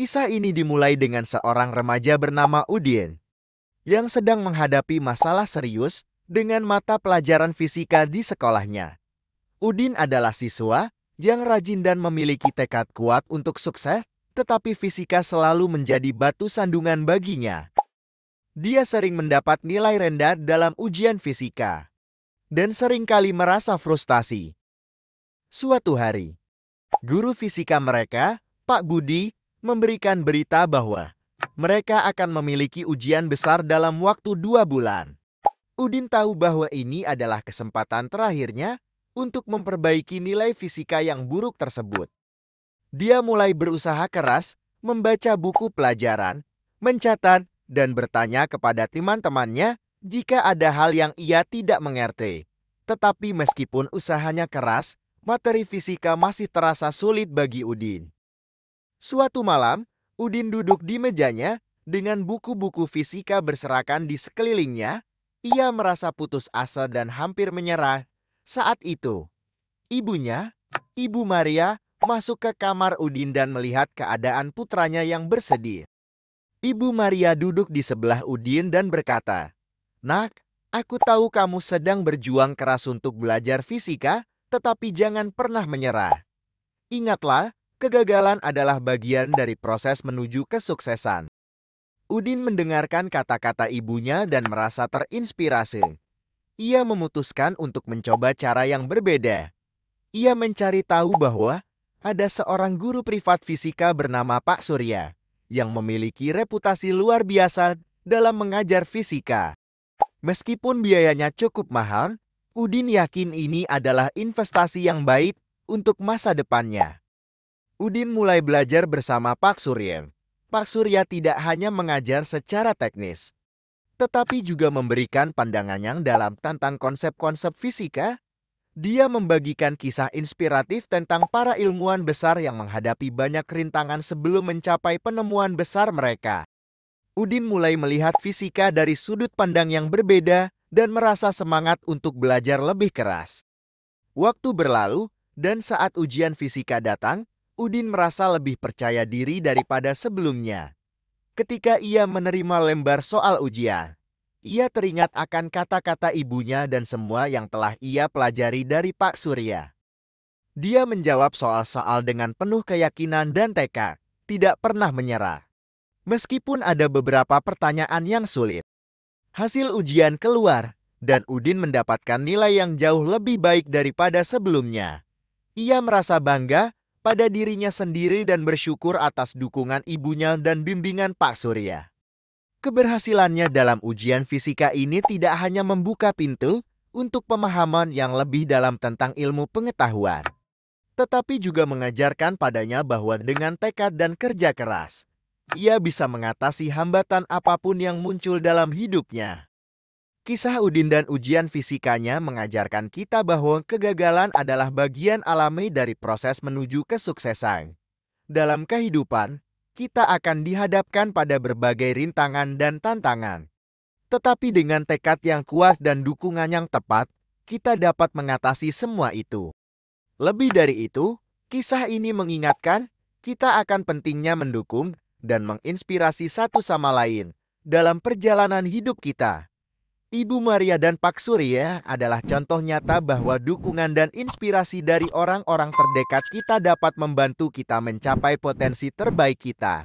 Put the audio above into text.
Kisah ini dimulai dengan seorang remaja bernama Udin yang sedang menghadapi masalah serius dengan mata pelajaran fisika di sekolahnya. Udin adalah siswa yang rajin dan memiliki tekad kuat untuk sukses, tetapi fisika selalu menjadi batu sandungan baginya. Dia sering mendapat nilai rendah dalam ujian fisika dan seringkali merasa frustasi. Suatu hari, guru fisika mereka, Pak Budi, memberikan berita bahwa mereka akan memiliki ujian besar dalam waktu dua bulan. Udin tahu bahwa ini adalah kesempatan terakhirnya untuk memperbaiki nilai fisika yang buruk tersebut. Dia mulai berusaha keras membaca buku pelajaran, mencatat, dan bertanya kepada teman-temannya jika ada hal yang ia tidak mengerti. Tetapi meskipun usahanya keras, materi fisika masih terasa sulit bagi Udin. Suatu malam, Udin duduk di mejanya dengan buku-buku fisika berserakan di sekelilingnya. Ia merasa putus asa dan hampir menyerah. Saat itu, ibunya, Ibu Maria, masuk ke kamar Udin dan melihat keadaan putranya yang bersedih. Ibu Maria duduk di sebelah Udin dan berkata, Nak, aku tahu kamu sedang berjuang keras untuk belajar fisika, tetapi jangan pernah menyerah. Ingatlah, kegagalan adalah bagian dari proses menuju kesuksesan. Udin mendengarkan kata-kata ibunya dan merasa terinspirasi. Ia memutuskan untuk mencoba cara yang berbeda. Ia mencari tahu bahwa ada seorang guru privat fisika bernama Pak Surya yang memiliki reputasi luar biasa dalam mengajar fisika. Meskipun biayanya cukup mahal, Udin yakin ini adalah investasi yang baik untuk masa depannya. Udin mulai belajar bersama Pak Surya. Pak Surya tidak hanya mengajar secara teknis, tetapi juga memberikan pandangan yang dalam tentang konsep-konsep fisika. Dia membagikan kisah inspiratif tentang para ilmuwan besar yang menghadapi banyak rintangan sebelum mencapai penemuan besar mereka. Udin mulai melihat fisika dari sudut pandang yang berbeda dan merasa semangat untuk belajar lebih keras. Waktu berlalu, dan saat ujian fisika datang, Udin merasa lebih percaya diri daripada sebelumnya. Ketika ia menerima lembar soal ujian, ia teringat akan kata-kata ibunya dan semua yang telah ia pelajari dari Pak Surya. Dia menjawab soal-soal dengan penuh keyakinan dan tekad, tidak pernah menyerah. Meskipun ada beberapa pertanyaan yang sulit, hasil ujian keluar dan Udin mendapatkan nilai yang jauh lebih baik daripada sebelumnya. Ia merasa bangga pada dirinya sendiri dan bersyukur atas dukungan ibunya dan bimbingan Pak Surya. Keberhasilannya dalam ujian fisika ini tidak hanya membuka pintu untuk pemahaman yang lebih dalam tentang ilmu pengetahuan, tetapi juga mengajarkan padanya bahwa dengan tekad dan kerja keras, ia bisa mengatasi hambatan apapun yang muncul dalam hidupnya. Kisah Udin dan ujian fisikanya mengajarkan kita bahwa kegagalan adalah bagian alami dari proses menuju kesuksesan. Dalam kehidupan, kita akan dihadapkan pada berbagai rintangan dan tantangan. Tetapi dengan tekad yang kuat dan dukungan yang tepat, kita dapat mengatasi semua itu. Lebih dari itu, kisah ini mengingatkan kita akan pentingnya mendukung dan menginspirasi satu sama lain dalam perjalanan hidup kita. Ibu Maria dan Pak Surya adalah contoh nyata bahwa dukungan dan inspirasi dari orang-orang terdekat kita dapat membantu kita mencapai potensi terbaik kita.